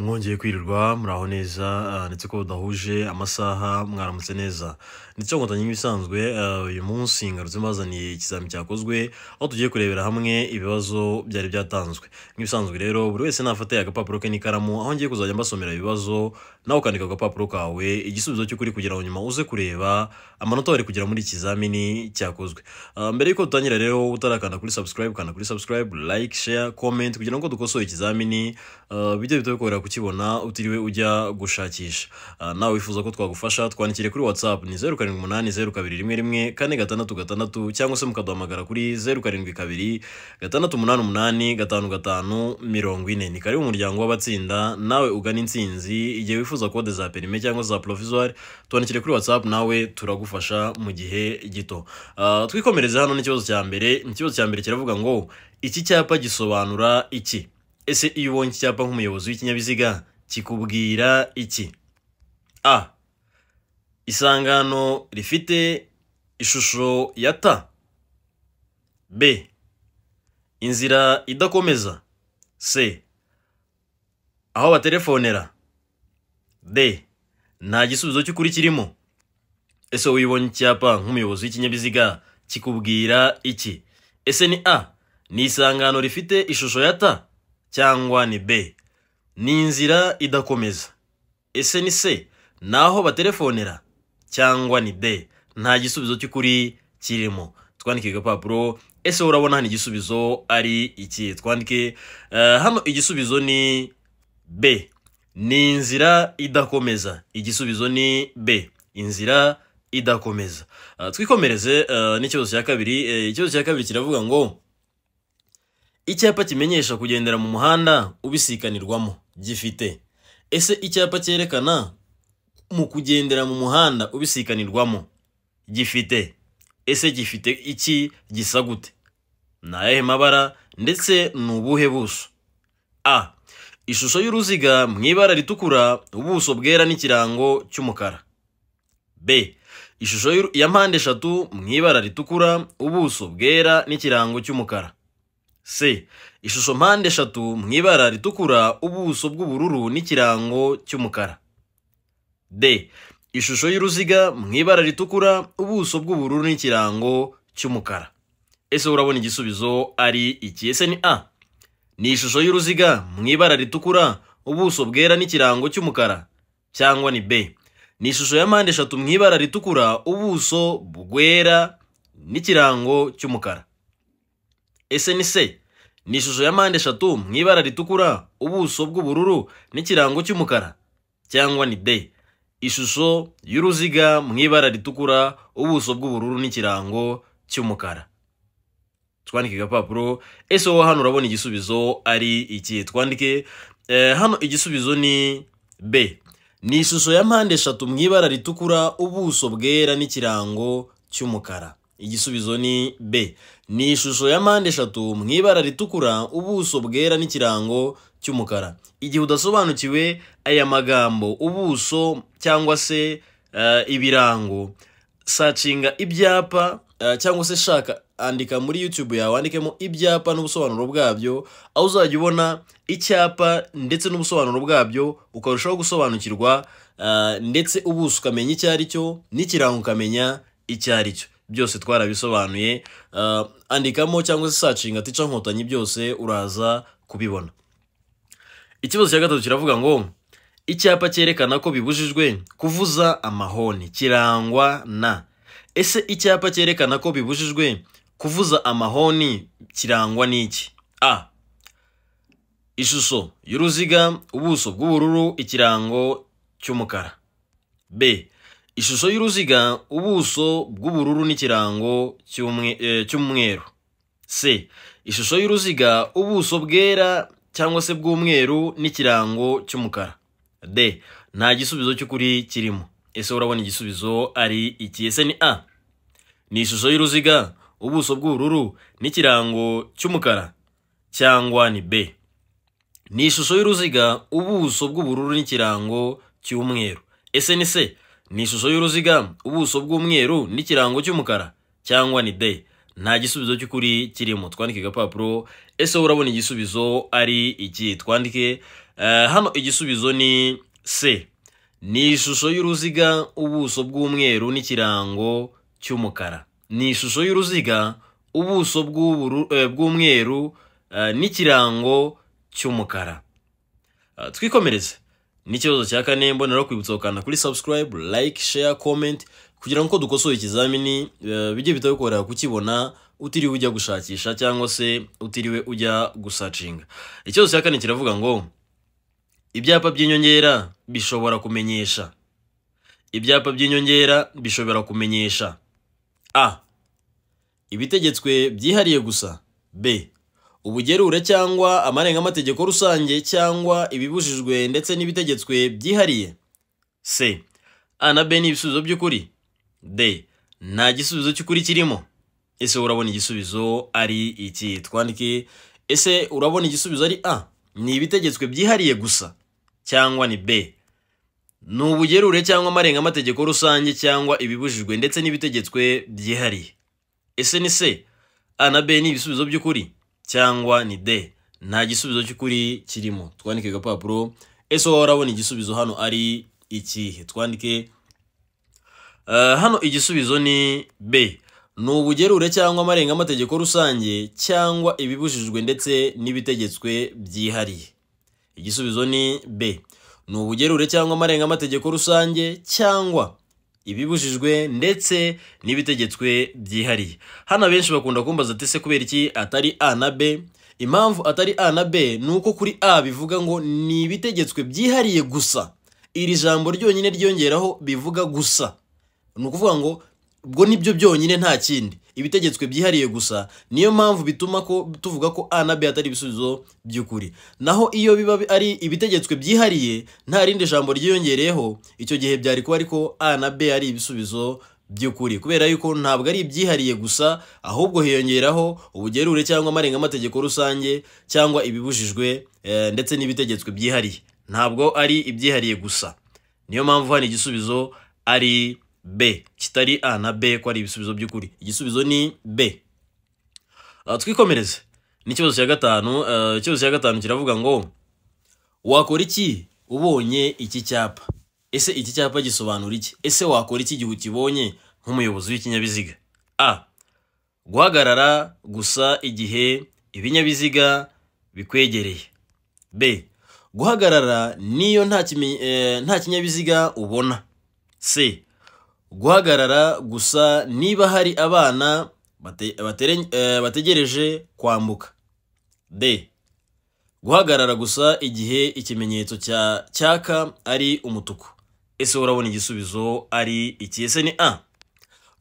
mwongeye kwirirwa muraho neza eh, ndetse ko budahuje amasaha mwaramutse neza ndetse ngo ntange ibisanzwe eh, uyu munsi ngarutse mbazaniye ikizami cyakozwe aho tugiye kurebera hamwe ibibazo byari byatanzwe nk'ibisanzwe rero buri wese nafate agapapuro ke n'ikaramu aho ngiye kuzajya mbasomera ibibazo nawe ukandika agapapuro kawe igisubizo cy'ukuri kugira ngo nyuma uze kureba amanota wari kugira muri ikizamini cyakozwe ah, mbere y'uko dutangira rero utarakanda kuri subscribe kanda kuri subscribe like share comment kugira ngo dukosore ikizamini ah, bijye bita bikorera kukibona utiriwe ujya gushakisha ah, nawe wifuza ko twagufasha twandikire kuri whatsapp ni zeru karindwi umunani zeru kabiri rimwe rimwe kane gatandatu gatandatu cyangwa se mukaduhamagara kuri zeru karindwi kabiri gatandatu umunani umunani gatanu gatanu mirongo ine ni karibu umuryango w'abatsinda nawe ugana intsinzi igihe wifuza wifuza kode za perime cyangwa za porovizuwari twandikire kuri watsapu nawe turagufasha mu gihe gito ah, twikomereze hano n'ikibazo cya mbere ikibazo cya mbere kiravuga ngo iki cyapa gisobanura iki ese iyo ubonye iki cyapa nk'umuyobozi w'ikinyabiziga kikubwira iki a isangano rifite ishusho ya ta b inzira idakomeza c aho batelefonera de nta gisubizo cy'ukuri kirimo ese wibonye icyapa nk'umuyobozi w'ikinyabiziga kikubwira iki ese ni a ni isangano rifite ishusho ya ta cyangwa ni b ni inzira idakomeza ese ni c ni aho batelefonera cyangwa ni d nta gisubizo cy'ukuri kirimo twandike agapapuro ese urabona hano igisubizo ari iki twandike eh, hano igisubizo ni b ni inzira idakomeza igisubizo ni b inzira idakomeza ah, twikomereze ah, n'ikibazo cya kabiri eh, ikibazo cya kabiri kiravuga ngo icyapa kimenyesha kugendera mu muhanda ubisikanirwamo gifite ese icyapa cyerekana mu kugendera mu muhanda ubisikanirwamo gifite ese gifite iki gisa gute ni ayahe mabara ndetse ni ubuhe buso a ishusho y'uruziga mu ibara ritukura ubuso bwera n'ikirango cy'umukara b ishusho ya mpande eshatu mu ibara ritukura ubuso bwera n'ikirango cy'umukara c ishusho mpande eshatu mu ibara ritukura ubuso bw'ubururu n'ikirango cy'umukara d ishusho y'uruziga mu ibara ritukura ubuso bw'ubururu n'ikirango cy'umukara ese urabona igisubizo ari iki ese ni a ni ishusho y'uruziga mu ibara ritukura ubuso bwera n'ikirango cy'umukara cyangwa ni b ni ishusho ya mpande eshatu mu ibara ritukura ubuso bwera n'ikirango cy'umukara ese ni c ni ishusho ya mpande eshatu mu ibara ritukura ubuso bw'ubururu n'ikirango cy'umukara cyangwa ni d ishusho y'uruziga mu ibara ritukura ubuso bw'ubururu n'ikirango cy'umukara twandike igapapuro ese wowe hano urabona igisubizo ari iki twandike eh, hano igisubizo ni b ni ishusho ya mpande eshatu mu ibara ritukura ubuso bwera n'ikirango cy'umukara igisubizo ni b ni ishusho ya mpande eshatu mu ibara ritukura ubuso bwera n'ikirango cy'umukara igihe udasobanukiwe aya magambo ubuso cyangwa se eh, ibirango sacinga ibyapa eh, cyangwa se shaka andika muri YouTube yawe wandikemo ibyapa n'ubusobanuro bwabyo aho uzajya ubona icyapa ndetse n'ubusobanuro bwabyo ukarushaho gusobanukirwa uh, ndetse ubuso ukamenya icyo ari cyo n'ikirango ukamenya icyo ari cyo byose twarabisobanuye uh, andikamo cyangwa se sacinga tica nkotanyi byose uraza kubibona ikibazo cya gatatu kiravuga ngo icyapa cyerekana ko bibujijwe kuvuza amahoni kirangwa na ese icyapa cyerekana ko bibujijwe kuvuza amahoni kirangwa n'iki a ishusho y'uruziga ubuso bw'ubururu ikirango cy'umukara b ishusho y'uruziga ubuso bw'ubururu n'ikirango e, cy'umweru c ishusho y'uruziga ubuso bwera cyangwa se bw'umweru n'ikirango cy'umukara d nta gisubizo cy'ukuri kirimo ese urabona igisubizo ari iki ese ni a ni ishusho y'uruziga ubuso bw'ubururu n'ikirango cy'umukara cyangwa ni b ni ishusho y'uruziga ubuso bw'ubururu n'ikirango cy'umweru ese ni c ni ishusho y'uruziga ubuso bw'umweru n'ikirango cy'umukara cyangwa ni d nta gisubizo cy'ukuri kirimo twandike agapapuro ese urabona igisubizo ari iki twandike eh, hano igisubizo ni c ni ishusho y'uruziga ubuso bw'umweru n'ikirango cy'umukara ni ishusho y'uruziga ubuso eh, bw'umweru eh, n'ikirango cy'umukara eh, twikomereze n'ikibazo cya kane mbonera kwibutsa gukanda kuri subscribe like share comment kugira ngo dukosore ikizamini bijye bitabikora kukibona utiriwe ujya gushakisha cyangwa se utiriwe ujya gusacinga ikibazo cya kane kiravuga ngo ibyapa by'inyongera bishobora kumenyesha ibyapa by'inyongera bishobora kumenyesha a ibitegetswe byihariye gusa b Ubugerure cyangwa amarengategeko rusange cyangwa ibibujijwe ndetse n'ibitegetswe byihariye c a na b ni ibisubizo by'ukuri d nta gisubizo cy'ukuri kirimo ese urabona igisubizo ari iki twandike ese urabona igisubizo ari a ni ibitegetswe byihariye gusa cyangwa ni b ni ubugerure cyangwa amarengamateko rusange cyangwa ibibujijwe ndetse n'ibitegetswe byihariye ese ni se a na b ni ibisubizo by'ukuri cyangwa ni d nta gisubizo cy'ukuri kirimo twandike agapapuro ese wowe urabona igisubizo hano ari ikihe twandike eh, hano igisubizo ni b ni ubugerure cyangwa amarengamateko rusange cyangwa ibibujijwe ndetse n'ibitegetswe byihariye igisubizo ni b ni ubugerure cyangwa amarengategeko rusange cyangwa ibibujijwe ndetse n'ibitegetswe byihariye hano abenshi bakunda kumbaza ati se kubera iki atari a na b impamvu atari a na b ni uko kuri a bivuga ngo ni ibitegetswe byihariye gusa iri jambo ryonyine ryongeraho bivuga gusa ni ukuvuga ngo ubwo nibyo byonyine nta kindi ibitegetswe byihariye gusa niyo mpamvu bituma ko tuvuga ko a na b atari ibisubizo by'ukuri naho iyo biba ari ibitegetswe byihariye nta rindi jambo ryiyongereyeho icyo gihe byari kuba ariko a na b ari ibisubizo by'ukuri kubera yuko ntabwo ari ibyihariye gusa ahubwo hiyongeraho ubugerure cyangwa amarengamategeko rusange cyangwa ibibujijwe eh, ndetse n'ibitegetswe byihariye ntabwo ari ibyihariye gusa niyo mpamvu hano igisubizo ari b kitari a na b ko ari ibisubizo by'ukuri igisubizo ni b uh, twikomereze n'ikibazo cya gatanu uh, ikibazo cya gatanu kiravuga ngo wakora iki ubonye iki cyapa ese iki cyapa gisobanura iki ese wakora iki igihe ukibonye nk'umuyobozi w'ikinyabiziga a guhagarara gusa igihe ibinyabiziga bikwegereye b guhagarara niyo nta eh, kinyabiziga ubona c guhagarara gusa niba hari abana eh, bategereje kwambuka d guhagarara gusa igihe ikimenyetso cya cyaka ari umutuku ese urabona igisubizo ari iki ese ni a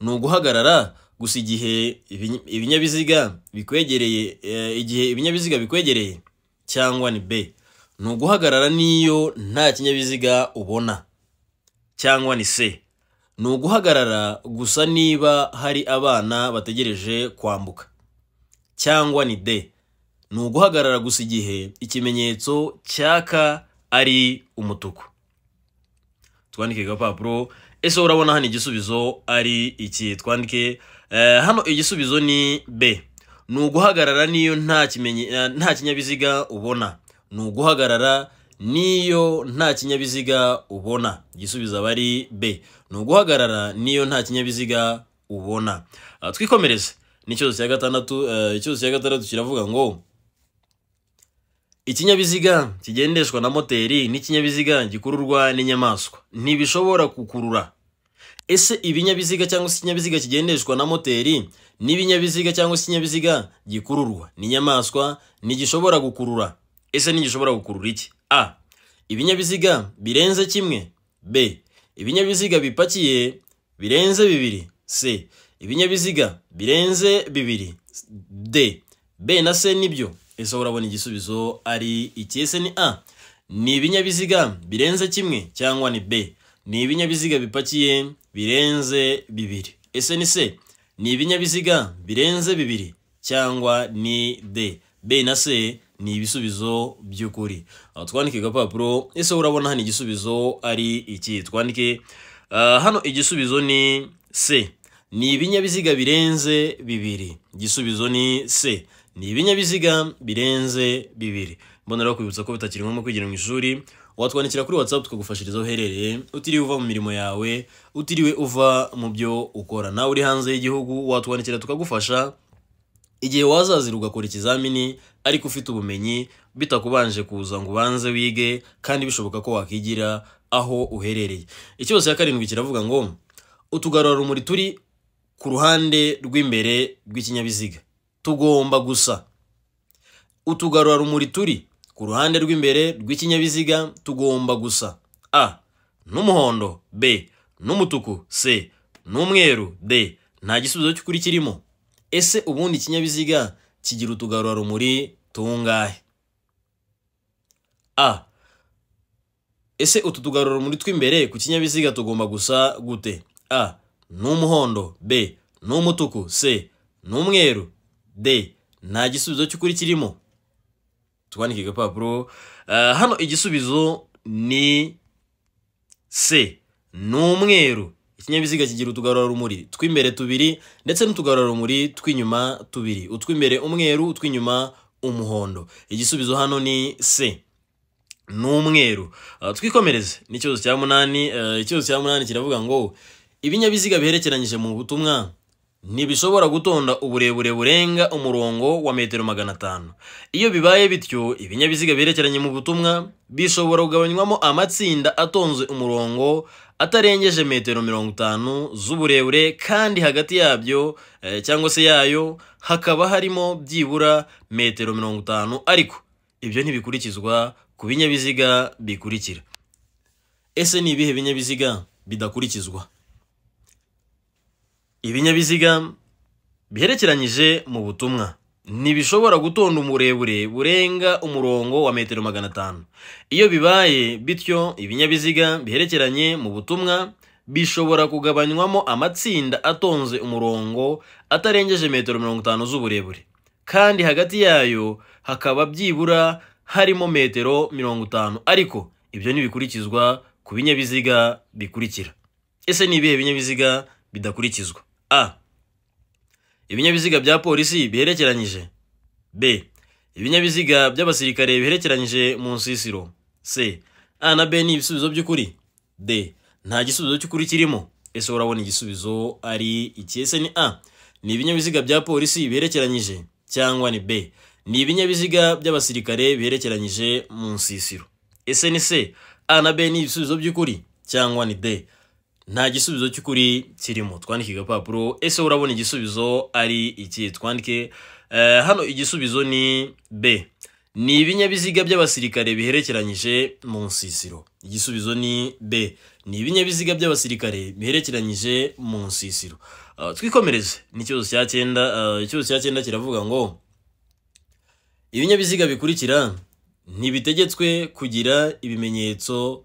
ni uguhagarara gusa igihe ibinyabiziga bikwegereye eh, igihe ibinyabiziga bikwegereye cyangwa ni b ni uguhagarara n'iyo nta kinyabiziga ubona cyangwa ni c ni uguhagarara gusa niba hari abana bategereje kwambuka cyangwa ni de ni uguhagarara gusa igihe ikimenyetso cyaka ari umutuku twandike agapapuro ese urabona hano igisubizo ari iki twandike eh, hano igisubizo ni b ni uguhagarara niyo eh, nta kinyabiziga ubona ni uguhagarara niyo nta kinyabiziga ubona igisubizo aba ari b ni uguhagarara n'iyo nta kinyabiziga ubona ah, twikomereze n'ikibazo cya gatandatu eh, ikibazo cya gatandatu kiravuga ngo ikinyabiziga kigendeshwa na moteri n'ikinyabiziga gikururwa n'inyamaswa ntibishobora kukurura ese ibinyabiziga cyangwa se ikinyabiziga kigendeshwa na moteri n'ibinyabiziga cyangwa se ikinyabiziga gikururwa n'inyamaswa ntigishobora gukurura ese ntigishobora gukurura iki a ibinyabiziga birenze kimwe b ibinyabiziga bipakiye birenze bibiri c ibinyabiziga birenze bibiri d b na c nibyo ese urabona igisubizo ari iki ese ni a ni ibinyabiziga birenze kimwe cyangwa ni b ni ibinyabiziga bipakiye birenze bibiri ese ni c ni ibinyabiziga birenze bibiri cyangwa ni d b na c ni ibisubizo by'ukuri ah, twandike agapapuro ese urabona hano igisubizo ari iki twandike ah, hano igisubizo ni se ni ibinyabiziga birenze bibiri igisubizo ni se ni ibinyabiziga birenze bibiri mbonera kwibutsa ko bitakiri ngombwa kwigira mu ishuri watwandikira kuri watsapu tukagufashiriza aho uherereye utiriwe uva mu mirimo yawe utiriwe uva mu byo ukora nawe uri hanze y'igihugu watwandikira tukagufasha igihe wazazira ugakora ikizamini ariko ufite ubumenyi bitakubanje kuza ngo ubanze wige kandi bishoboka ko wakigira aho uherereye ikibazo ya karindwi kiravuga ngo utugarurarumuri turi ku ruhande rw'imbere rw'ikinyabiziga tugomba gusa utugarurarumuri turi ku ruhande rw'imbere rw'ikinyabiziga tugomba gusa a n'umuhondo b n'umutuku c n'umweru d nta gisubizo cy'ukuri kirimo ese ubundi ikinyabiziga kigira utugarurarumuri tungahe a ah, ese utu muri tw'imbere ku kinyabiziga tugomba gusa gute a numuhondo b ni c numweru umweru d nta gisubizo cy'ukuri kirimo twandike agapapuro ah, hano igisubizo ni c ni umweru ikinyabiziga kigira utugarurarumuri tw'imbere tubiri ndetse n'utugarurarumuri tw'inyuma tubiri utw'imbere umweru utw'inyuma umuhondo igisubizo hano ni se n’umweru umweru ah, twikomereze n'ikibazo cya munani eh, ikibazo cya munani kiravuga ngo ibinyabiziga biherekeranyije mu butumwa ntibishobora gutonda uburebure burenga umurongo wa metero magana atanu iyo bibaye bityo ibinyabiziga biherekeranye mu butumwa bishobora kugabanywamo amatsinda atonze umurongo atarengeje metero mirongo itanu z'uburebure kandi hagati yabyo eh, cyangwa se yayo hakaba harimo byibura metero mirongo itanu ariko ibyo ntibikurikizwa ku binyabiziga bikurikira ese ni ibihe binyabiziga bidakurikizwa ibinyabiziga biherekeranyije mu butumwa ntibishobora gutonda umurebure burenga umurongo wa metero magana atanu iyo bibaye bityo ibinyabiziga biherekeranye mu butumwa bishobora kugabanywamo amatsinda atonze umurongo atarengeje metero mirongo itanu z'uburebure kandi hagati yayo hakaba byibura harimo metero mirongo itanu ariko ibyo ntibikurikizwa ku binyabiziga bikurikira ese ni ibihe binyabiziga bidakurikizwa a ibinyabiziga bya polisi biherekeranyije b ibinyabiziga by'abasirikare biherekeranyije mu nsisiro c a na b ni ibisubizo by'ukuri d nta gisubizo cy'ukuri kirimo ese urabona igisubizo ari iki ese ni a ni ibinyabiziga bya polisi biherekeranyije cyangwa ni b ni ibinyabiziga by'abasirikare biherekeranyije mu nsisiro ese ni c a na b ni ibisubizo by'ukuri cyangwa ni d nta gisubizo cy'ukuri kirimo twandike igapapuro ese urabona igisubizo ari iki twandike eh, hano igisubizo ni b ni ibinyabiziga by'abasirikare biherekeranyije mu nsisiro igisubizo ni b ni ibinyabiziga by'abasirikare biherekeranyije mu nsisiro eh, twikomereze n'ikibazo cya cyenda eh, ikibazo cya cyenda kiravuga ngo ibinyabiziga bikurikira ntibitegetswe kugira ibimenyetso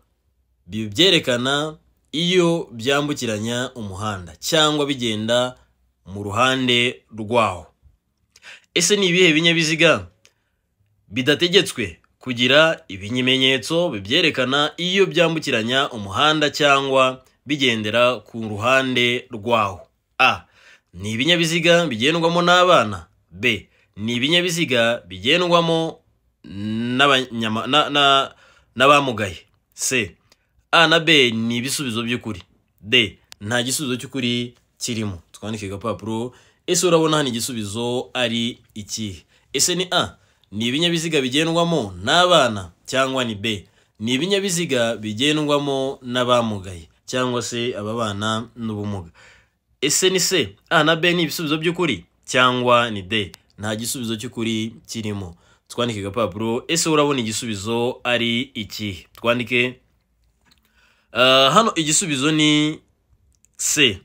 byerekana iyo byambukiranya umuhanda cyangwa bigenda mu ruhande rwaho. ese ni ibihe binyabiziga bidategetswe kugira ibinyimenyetso bibyerekana iyo byambukiranya umuhanda cyangwa bigendera ku ruhande rwaho. a ni ibinyabiziga bigendwamo n'abana b ni ibinyabiziga bigendwamo n'abamugaye c a na b ni ibisubizo by'ukuri d nta gisubizo cy'ukuri kirimo twandike agapapuro ese urabona hano igisubizo ari ikihe ese ni a ni ibinyabiziga bigendwamo n'abana cyangwa ni b ni ibinyabiziga bigendwamo n'abamugaye cyangwa se ababana n'ubumuga ese ni se a na b ni ibisubizo by'ukuri cyangwa ni d nta gisubizo cy'ukuri kirimo twandike agapapuro ese urabona igisubizo ari ikihe twandike Eh, hano igisubizo ni C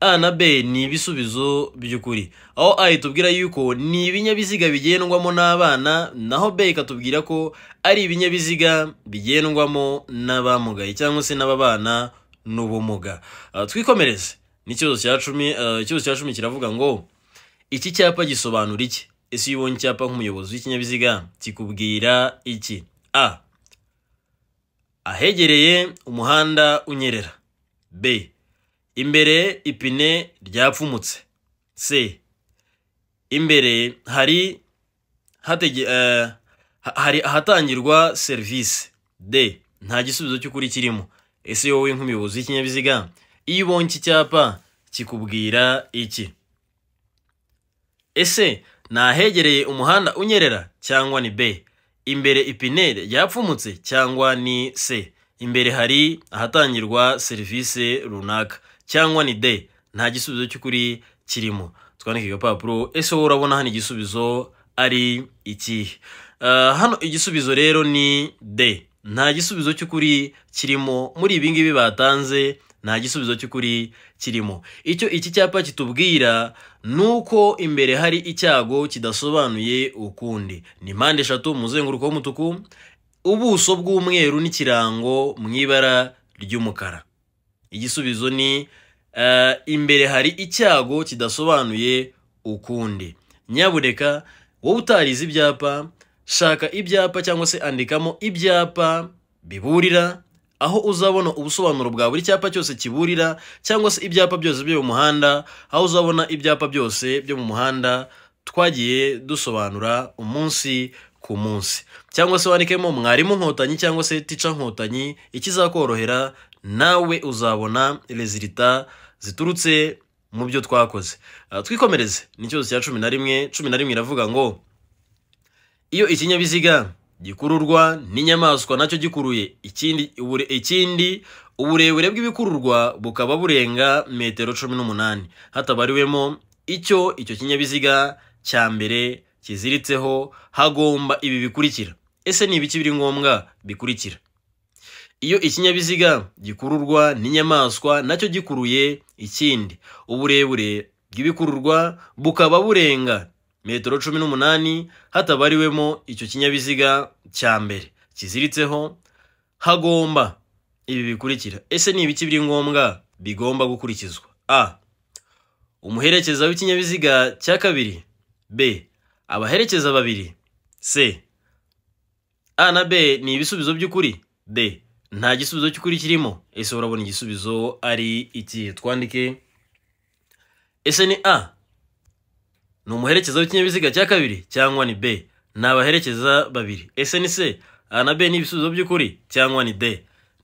a na b ni ibisubizo by'ukuri aho a itubwira yuko ni ibinyabiziga bigendwamo n'abana naho b ikatubwira ko ari ibinyabiziga bigendwamo n'abamugaye cyangwa se n'ababana n'ubumuga eh, twikomereze n'ikibazo cya cumi eh, ikibazo cya cumi kiravuga ngo iki cyapa gisobanura iki ese iyo ubonye icyapa nk'umuyobozi w'ikinyabiziga kikubwira iki a ahegereye umuhanda unyerera b imbere ipine ryapfumutse c imbere hari eh, hari ahatangirwa serivisi d nta gisubizo cy'ukuri kirimo ese wowe nk'umuyobozi w'ikinyabiziga iyo ubonye iki cyapa kikubwira iki ese ni ahegereye umuhanda unyerera cyangwa ni b imbere ipinere yapfumutse cyangwa ni se imbere hari ahatangirwa serivisi runaka cyangwa ni de nta gisubizo cy'ukuri kirimo twandike igapapuro ese wowe urabona hano igisubizo ari ikihe ah, hano igisubizo rero ni de nta gisubizo cy'ukuri kirimo muri ibi ngibi batanze nta gisubizo cy'ukuri kirimo icyo iki cyapa kitubwira ni uko imbere hari icyago kidasobanuye ukundi ni mpande eshatu umuzenguruko w'umutuku ubuso bw'umweru n'ikirango mu ibara ry'umukara igisubizo ni eh, imbere hari icyago kidasobanuye ukundi nyabuneka wowe utarize ibyapa shaka ibyapa cyangwa se andikamo ibyapa biburira aho uzabona ubusobanuro bwa buri cyapa cyose kiburira cyangwa se ibyapa byose byo mu muhanda aho uzabona ibyapa byose byo mu muhanda twagiye dusobanura umunsi ku munsi cyangwa se wandikemo mwarimu nkotanyi cyangwa se tica nkotanyi ikizakorohera nawe uzabona rezilita ziturutse mu byo twakoze ah, twikomereze ni cyose cya cumi na rimwe cumi na rimwe iravuga ngo iyo ikinyabiziga gikururwa n'inyamaswa nacyo gikuruye ikindi uburebure bw'ibikururwa bukaba burenga metero cumi n'umunani hatabariwemo icyo icyo kinyabiziga cya mbere kiziritseho hagomba ibi bikurikira ese ni ibiki biri ngombwa bikurikira iyo ikinyabiziga gikururwa n'inyamaswa nacyo gikuruye ikindi uburebure bw'ibikururwa bukaba burenga metero cumi n'umunani hatabariwemo icyo kinyabiziga cya mbere kiziritseho hagomba ibi bikurikira ese ni ibiki biri ngombwa bigomba gukurikizwa a umuherekeza w'ikinyabiziga cya kabiri b abaherekeza babiri c a na b ni ibisubizo by'ukuri d nta gisubizo cy'ukuri kirimo ese urabona igisubizo ari iki twandike ese ni a ni umuherekeza w'ikinyabiziga cya kabiri cyangwa ni b ni abaherekeza babiri ese ni c na b ni ibisubizo by'ukuri cyangwa ni d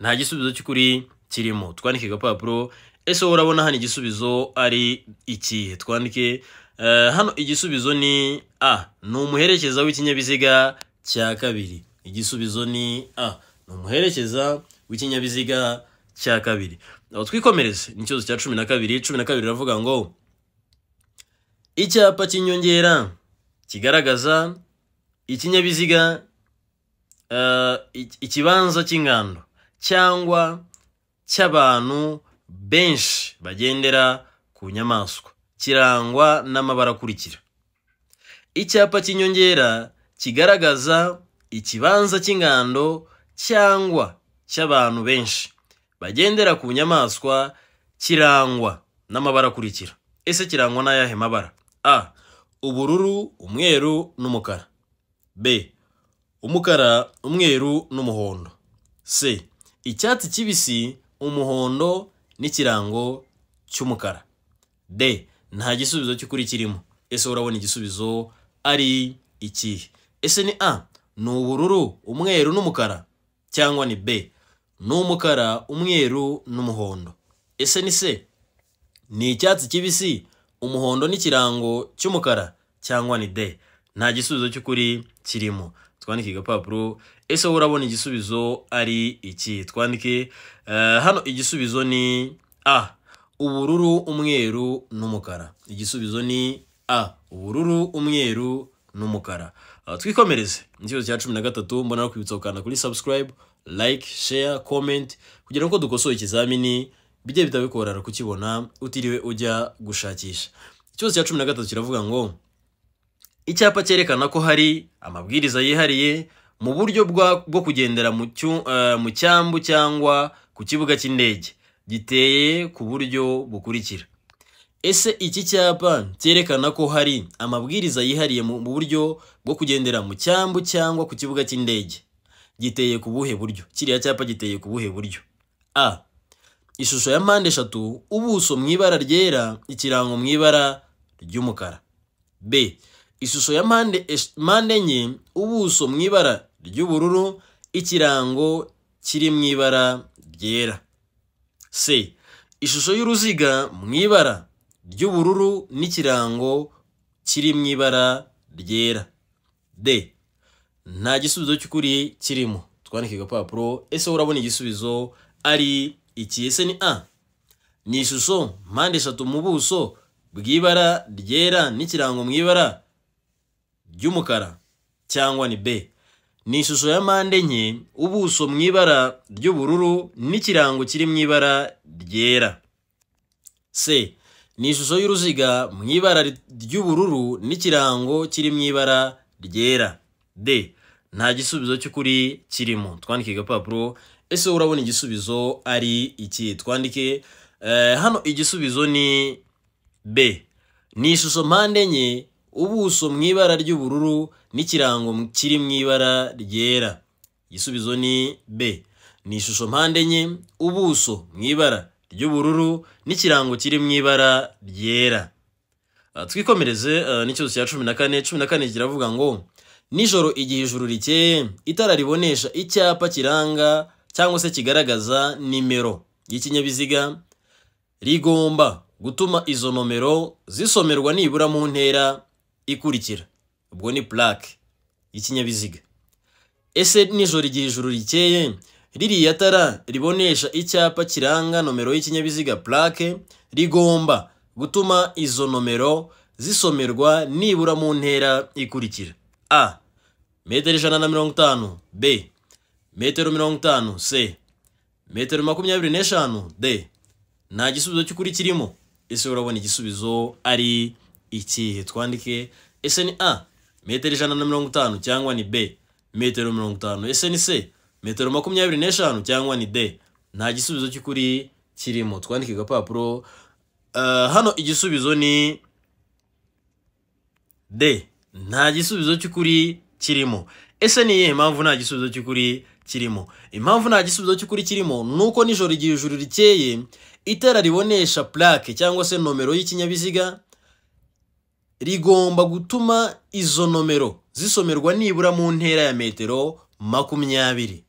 nta gisubizo cy'ukuri kirimo twandike agapapuro ese wowe urabona hano igisubizo ari ikihe twandike eh, hano igisubizo ni a ni umuherekeza w'ikinyabiziga cya kabiri igisubizo ni a ni umuherekeza w'ikinyabiziga cya kabiri aho twikomereze ni ikibazo cya cumi na kabiri cumi na kabiri iravuga ngo icyapa cy'inyongera kigaragaza ikinyabiziga eh, ikibanza cy'ingando cyangwa cy'abantu benshi bagendera ku nyamaswa kirangwa n'amabara akurikira icyapa cy'inyongera kigaragaza ikibanza cy'ingando cyangwa cy'abantu benshi bagendera ku nyamaswa kirangwa n'amabara akurikira ese kirangwa n'ayahe mabara a ubururu umweru n'umukara b umukara umweru n'umuhondo c icyatsi kibisi umuhondo n'ikirango cy'umukara d nta gisubizo cy'ukuri kirimo ese urabona igisubizo ari ikihe ese ni a ni ubururu umweru n'umukara cyangwa ni b ni umukara umweru n'umuhondo ese ni C. ni icyatsi kibisi umuhondo n'ikirango cy'umukara cyangwa ni de nta gisubizo cy'ukuri kirimo twandike agapapuro ese wowe urabona igisubizo ari iki twandike eh, hano igisubizo ni a ubururu umweru n'umukara igisubizo ni a ubururu umweru n'umukara eh, twikomereze ikibazo cya cumi na gatatu mbona no kwibutsa gukanda kuri subscribe like share comment kugira ngo dukosoye ikizamini bijye bitabikora kukibona utiriwe ujya gushakisha ikibazo cya cumi na gatatu kiravuga ngo icyapa cyerekana ko hari amabwiriza yihariye mu buryo bwo kugendera eh, mu cyambu cyangwa ku kibuga cy'indege giteye ku buryo bukurikira ese iki cyapa cyerekana ko hari amabwiriza yihariye mu buryo bwo kugendera mu cyambu cyangwa ku kibuga cy'indege giteye ku buhe buryo kiriya cyapa giteye ku buhe buryo a ishusho ya mpande eshatu ubuso mu ibara ryera ikirango mu ibara ry'umukara b ishusho ya mpande enye ubuso mu ibara ry'ubururu ikirango kiri mu ibara ryera c ishusho y'uruziga mu ibara ry'ubururu n'ikirango kiri mu ibara ryera d nta gisubizo cy'ukuri kirimo twandike agapapuro ese urabona igisubizo ari ikiyese ni a ni ishusho mpande eshatu mu buso bw'ibara ryera n'ikirango mu ibara ry'umukara cyangwa ni b ni ishusho ya mpande enye ubuso mu ibara ry'ubururu n'ikirango kiri mu ibara ryera c ni ishusho y'uruziga mu ibara ry'ubururu n'ikirango kiri mu ibara ryera d nta gisubizo cy'ukuri kirimo twandike igapapuro ese urabona igisubizo ari iki twandike eh, hano igisubizo ni b ni ishusho mpande enye ubuso mu ibara ry'ubururu n'ikirango kiri mu ibara ryera igisubizo ni b ni ishusho mpande enye ubuso mu ibara ry'ubururu n'ikirango kiri mu ibara ryera eh, twikomereze eh, n'ikibazo cya cumi na kane cumi na kane kiravuga ngo nijoro igihe ijuru rikeye itara ribonesha icyapa kiranga cyangwa se kigaragaza nimero y'ikinyabiziga rigomba gutuma izo nomero zisomerwa nibura mu ntera ikurikira ubwo ni purake y'ikinyabiziga ese nijoro igihe ijuru rikeye ririya tara ribonesha icyapa kiranga nomero y'ikinyabiziga purake rigomba gutuma izo nomero zisomerwa nibura mu ntera ikurikira a metero ijana na mirongo itanu b metero mirongo itanu se metero makumyabiri n'eshanu de nta gisubizo cy'ukuri kirimo ese urabona igisubizo ari ikihe twandike ese ni a metero ijana na mirongo itanu cyangwa ni b metero mirongo itanu ese ni c metero makumyabiri n'eshanu cyangwa ni d nta gisubizo cy'ukuri kirimo twandike agapapuro eh, hano igisubizo ni de nta gisubizo cy'ukuri kirimo ese ni iyihe mpamvu nta gisubizo cy'ukuri kirimo impamvu nta gisubizo cy'ukuri kirimo ni uko nijoro igihe ijuru rikeye itara ribonesha plaque cyangwa se nomero y'ikinyabiziga rigomba gutuma izo nomero zisomerwa nibura mu ntera ya metero makumyabiri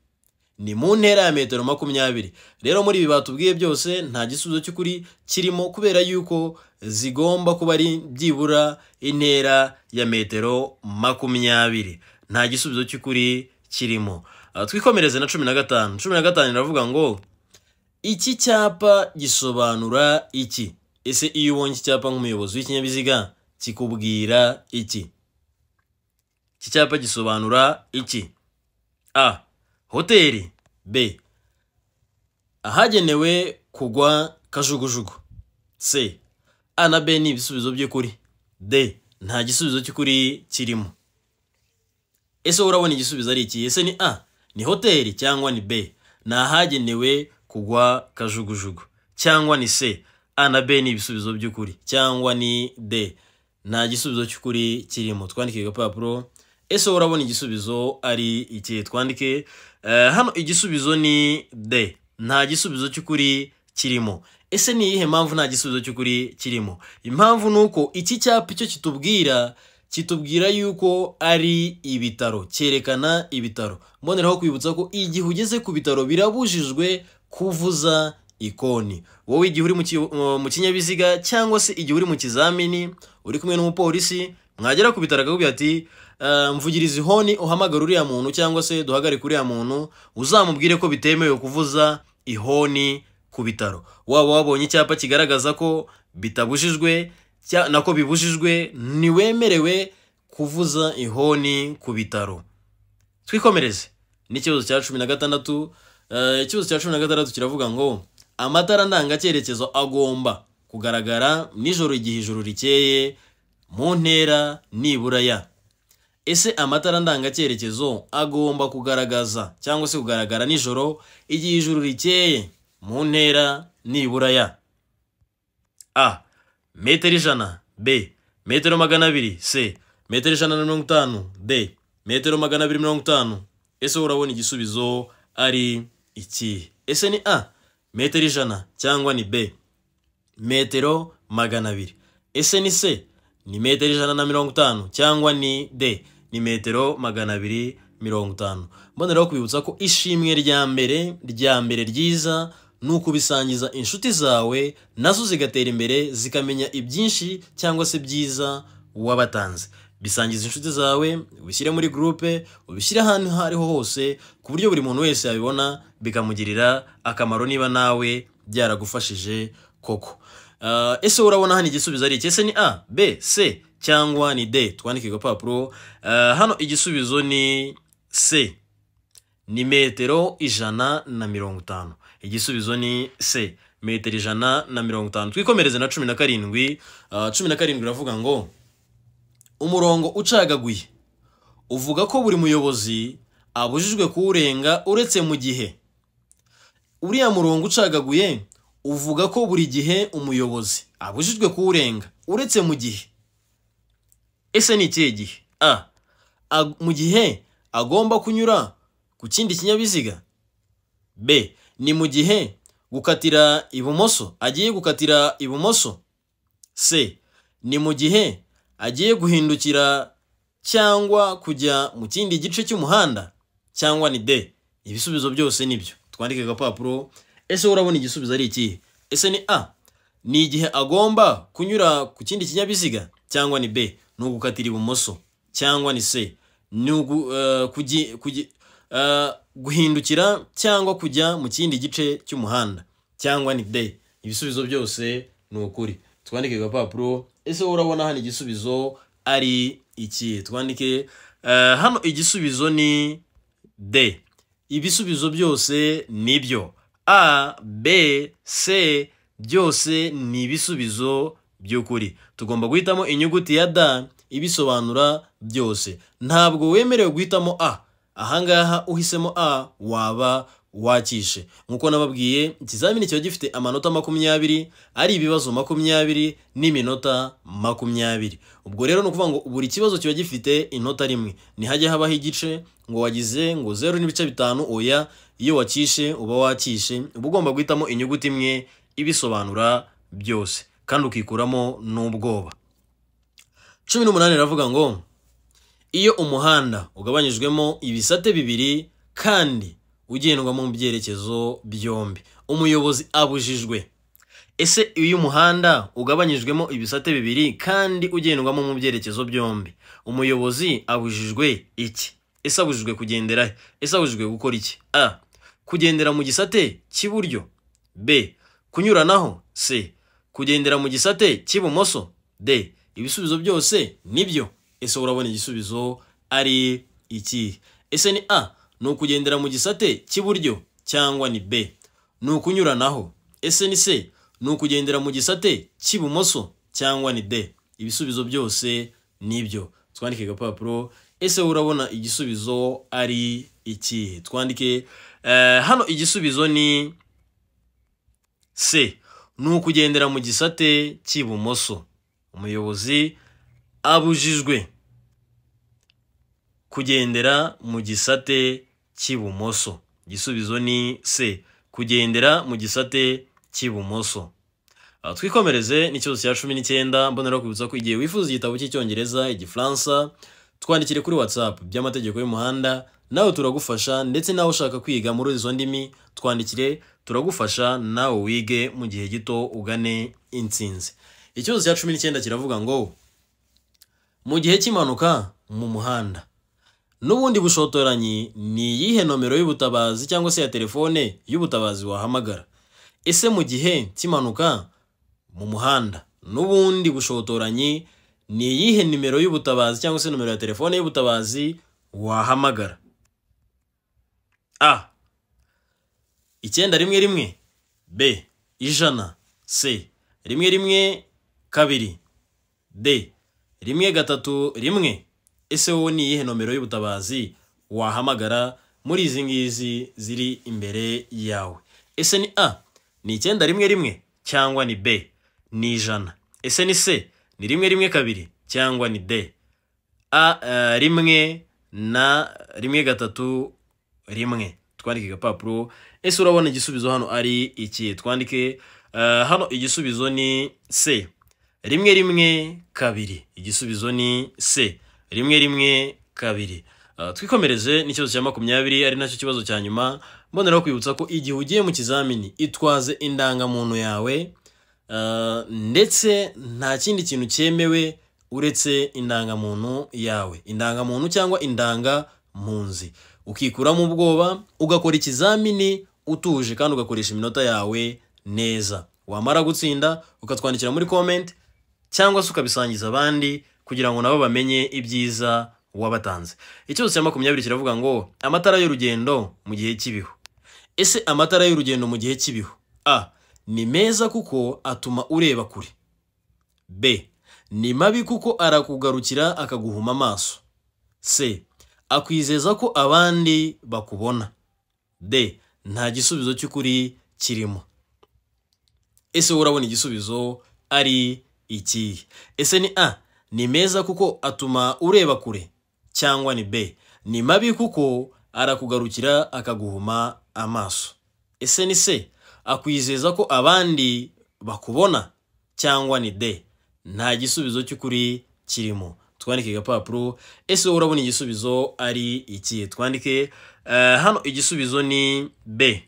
ni mu ntera ya metero makumyabiri rero muri ibi batubwiye byose nta gisubizo cy'ukuri kirimo kubera yuko zigomba kuba ari byibura intera ya metero makumyabiri nta gisubizo cy'ukuri kirimo Ah, twikomereze na cumi na gatanu cumi na gatanu iravuga ngo iki cyapa gisobanura iki ese iyo ubonye iki cyapa nk'umuyobozi w'ikinyabiziga kikubwira iki iki cyapa gisobanura iki a hoteli b ahagenewe kugwa kajugujugu c a na b ni ibisubizo by'ukuri d nta gisubizo cy'ukuri kirimo ese urabona igisubizo ari iki ese ni a ni hoteli cyangwa ni be ni ahagenewe kugwa kajugujugu cyangwa ni se ana na b ni ibisubizo by'ukuri cyangwa ni de nta gisubizo cy'ukuri kirimo twandike agapapuro ese urabona igisubizo ari iki twandike eh, hano igisubizo ni de nta gisubizo cy'ukuri kirimo ese ni iyihe mpamvu nta gisubizo cy'ukuri kirimo impamvu ni uko iki cyapa icyo kitubwira kitubwira yuko ari ibitaro cyerekana ibitaro mboneraho kwibutsa ko igihe ugeze ku bitaro birabujijwe kuvuza ikoni wowe igihe uri mu kinyabiziga cyangwa se igihe uri mu kizamini uri kumwe n'umupolisi mwagera ku bitaro akakubwira ati eh, mvugiriza ihoni uhamagara uriya muntu cyangwa se duhagarike uriya muntu uzamubwire ko bitemewe kuvuza ihoni ku bitaro waba wabonye icyapa kigaragaza ko bitabujijwe nako bibujijwe ntiwemerewe kuvuza ihoni ku bitaro twikomereze n'ikibazo cya cumi na gatandatu eh, ikibazo cya cumi na gatandatu kiravuga ngo amatara ndangacyerekezo agomba kugaragara nijoro igihe ijoro rikeye mu ntera nibura ya ese amatara ndangacyerekezo agomba kugaragaza cyangwa se kugaragara nijoro igihe ijoro rikeye mu ntera nibura ya a metero ijana e b metero e magana abiri c metero ijana e na mirongo itanu d metero magana abiri mirongo itanu ese urabona igisubizo ari iki ese ni a metero ijana cyangwa ni b metero magana abiri ese ni c ni metero ijana na mirongo itanu cyangwa ni d ni metero magana abiri mirongo itanu mboneraho kubibutsa ko ishimwe rya mbere rya mbere ryiza ni ukubisangiza inshuti zawe nazo zigatera imbere zikamenya ibyinshi cyangwa se byiza wabatanze bisangiza inshuti zawe ubishyire muri gurupe ubishyire ahantu aho ariho hose ku buryo buri muntu wese yabibona bikamugirira akamaro niba nawe byaragufashije koko ah, ese urabona hano igisubizo ari iki ese ni a b c cyangwa ni d twandike agapapuro ah, hano igisubizo ni c ni metero ijana na mirongo itanu igisubizo ni se metero ijana na mirongo itanu twikomereze na cumi na karindwi ah, cumi na karindwi iravuga ngo umurongo ucagaguye uvuga ko buri muyobozi abujijwe kuwurenga uretse mu gihe uriya murongo ucagaguye uvuga ko buri gihe umuyobozi abujijwe kuwurenga uretse mu gihe ese ni ikihe gihe a mu gihe agomba kunyura ku kindi kinyabiziga b ni mu gihe gukatira ibumoso agiye gukatira ibumoso se ni mu gihe agiye guhindukira cyangwa kujya mu kindi gice cy'umuhanda cyangwa ni de ibisubizo byose nibyo twandike agapapuro ese urabona igisubizo ari ikihe ese ni a ni igihe agomba kunyura ku kindi kinyabiziga cyangwa ni b ni ugukatira ibumoso cyangwa ni c ni eh, eh, guhindukira cyangwa kujya mu kindi gice cy'umuhanda cyangwa ni de ibisubizo byose ni ukuri twandike agapapuro ese urabona hano igisubizo ari iki twandike eh, hano igisubizo ni de ibisubizo byose ni byo a b c byose ni ibisubizo by'ukuri tugomba guhitamo inyuguti ya da ibisobanura byose ntabwo wemerewe guhitamo a ahangaha uhisemo a waba wakishe nk'uko nababwiye ikizamini kiba gifite amanota makumyabiri ari ibibazo makumyabiri n'iminota makumyabiri ubwo rero ni ukuvuga ngo buri kibazo kiba gifite inota rimwe ntihajya habaho igice ngo wagize ngo zeru n'ibice bitanu oya iyo wakishe uba wakishe uba ugomba guhitamo inyuguti imwe ibisobanura byose kandi ukikuramo n'ubwoba cumi n'umunani iravuga ngo iyo umuhanda ugabanyijwemo ibisate bibiri kandi ugendwa mu byerekezo byombi umuyobozi abujijwe ese iyo umuhanda ugabanyijwemo ibisate bibiri kandi ugendwamo mu byerekezo byombi umuyobozi abujijwe iki ese abujijwe kugendera ese abujijwe gukora iki a kugendera mu gisate cy'iburyo b kunyuranaho c kugendera mu gisate cy'ibumoso d ibisubizo byose nibyo ese urabona igisubizo ari iki ese ni a ni ukugendera mu gisate cy'iburyo cyangwa ni b ni ukunyuranaho ese ni c ni ukugendera mu gisate cy'ibumoso cyangwa ni d ibisubizo byose nibyo twandike agapapuro ese urabona igisubizo ari iki twandike eh, hano igisubizo ni c ni ukugendera mu gisate cy'ibumoso umuyobozi abujijwe kugendera mu gisate cy'ibumoso igisubizo ni se kugendera mu gisate cy'ibumoso ah, twikomereze n'ikibazo cya cumi n'icyenda mbonera kubutsa ko igihe wifuza igitabo cy'icyongereza igifaransa twandikire kuri whatsapp by'amategeko y'umuhanda nawe turagufasha ndetse nawe ushaka kwiga muri izo ndimi twandikire turagufasha nawe wige mu gihe gito ugane insinzi ikibazo cya cumi n'icyenda kiravuga ngo mu gihe cy'impanuka mu muhanda n'ubundi bushotoranyi ni iyihe nomero y'ubutabazi cyangwa se ya telefone y'ubutabazi wahamagara ese mu gihe cy'impanuka mu muhanda n'ubundi bushotoranyi ni iyihe nimero y'ubutabazi cyangwa se nomero ya telefone y'ubutabazi wahamagara a icyenda rimwe rimwe b ijana c rimwe rimwe kabiri d rimwe gatatu rimwe ese wowe ni iyihe nomero y'ubutabazi wahamagara muri izi ngizi ziri imbere yawe ese ni a ni icyenda rimwe rimwe cyangwa ni b ni ijana ese ni c ni rimwe rimwe kabiri cyangwa ni d a eh, rimwe na rimwe gatatu rimwe twandike agapapuro ese urabona igisubizo hano ari iki twandike eh, hano igisubizo ni c rimwe rimwe kabiri igisubizo ni se rimwe rimwe kabiri uh, twikomereze n'ikibazo cya makumyabiri ari nacyo kibazo cya nyuma mboneraho kwibutsa ko igihe ugiye mu kizamini itwaze indangamuntu yawe uh, ndetse nta kindi kintu cyemewe uretse indangamuntu yawe indangamuntu cyangwa indangampunzi ukikuramo ubwoba ugakora ikizamini utuje kandi ugakoresha iminota yawe neza wamara gutsinda ukatwandikira muri komenti cyangwa se ukabisangiza abandi kugira ngo nabo bamenye ibyiza wabatanze icyose cya makumyabiri kiravuga ngo amatara y'urugendo mu gihe cy'ibihu ese amatara y'urugendo mu gihe cy'ibihu a ni meza kuko atuma ureba kure b ni mabi kuko arakugarukira akaguhuma amaso c akwizeza ko abandi bakubona d nta gisubizo cy'ukuri kirimo ese urabona igisubizo ari ikihe ese ni a ni meza kuko atuma ureba kure cyangwa ni b ni mabi kuko arakugarukira akaguhuma amaso ese ni se akwizeza ko abandi bakubona cyangwa ni de nta gisubizo cy'ukuri kirimo twandike igapapuro ese wowe urabona igisubizo ari iki twandike eh, hano igisubizo ni b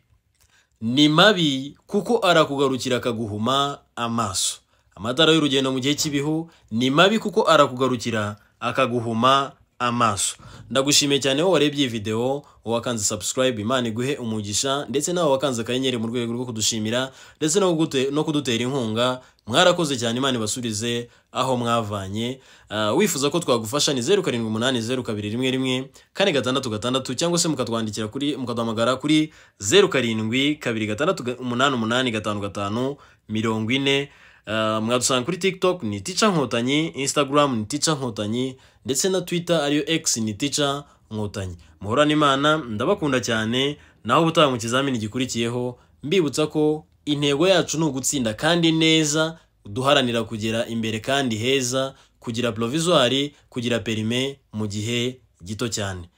ni mabi kuko arakugarukira akaguhuma amaso amatara y'urugendo mu gihe cy'ibihu ni mabi kuko arakugarukira akaguhuma amaso ndagushimiye cyane wowe warebye iyi videwo wakanze subscribe imana iguhe umugisha ndetse nawe wakanze akanyenyeri mu rwego rwo kudushimira ndetse no kudutera inkunga mwarakoze cyane imana ibasurize aho mwavanye ah, wifuza ko twagufasha ni zeru karindwi umunani zeru kabiri rimwe rimwe kane gatandatu gatandatu cyangwa se mukatwandikira kuri mukaduhamagara kuri zeru karindwi kabiri gatandatu umunani umunani gatanu gatanu mirongo ine Eh, mwadusanga kuri tiktok ni tica nkotanyi instagram ni tica nkotanyi ndetse na twitter ariyo x ni tica nkotanyi muhorane imana ndabakunda cyane naho ubutaha mu kizamini gikurikiyeho mbibutsa ko intego yacu ni ugutsinda kandi neza duharanira kugera imbere kandi heza kugira provisoire kugira perime mu gihe gito cyane